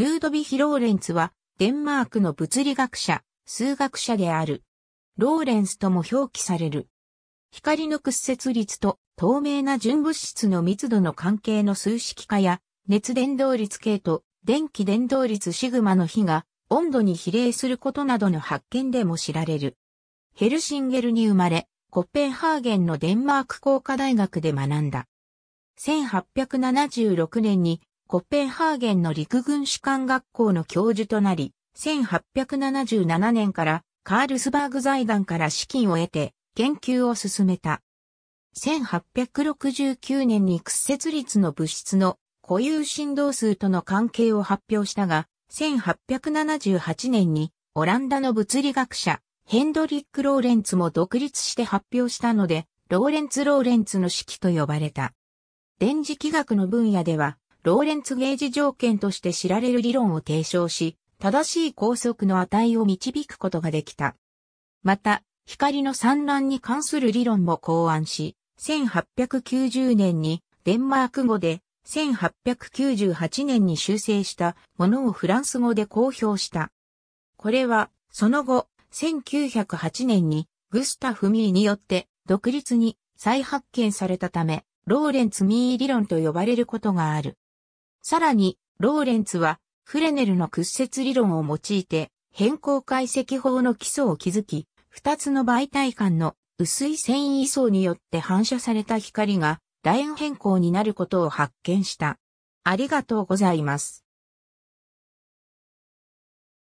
ルードヴィヒ・ローレンツは、デンマークの物理学者、数学者である。ローレンスとも表記される。光の屈折率と透明な純物質の密度の関係の数式化や、熱伝導率系と電気伝導率シグマの比が温度に比例することなどの発見でも知られる。ヘルシンゲルに生まれ、コッペンハーゲンのデンマーク工科大学で学んだ。1876年にコッペンハーゲンの陸軍士官学校の教授となり、1877年からカールスバーグ財団から資金を得て研究を進めた。1869年に屈折率の物質の固有振動数との関係を発表したが、1878年にオランダの物理学者ヘンドリック・ローレンツも独立して発表したので、ローレンツ・ローレンツの式と呼ばれた。電磁気学の分野では、ローレンツゲージ条件として知られる理論を提唱し、正しい高速の値を導くことができた。また、光の散乱に関する理論も考案し、1890年にデンマーク語で、1898年に修正したものをフランス語で公表した。これは、その後、1908年にグスタフ・ミーによって独立に再発見されたため、ローレンツ・ミー理論と呼ばれることがある。さらに、ローレンツは、フレネルの屈折理論を用いて、変更解析法の基礎を築き、二つの媒体間の薄い繊維層によって反射された光が、楕円変更になることを発見した。ありがとうございます。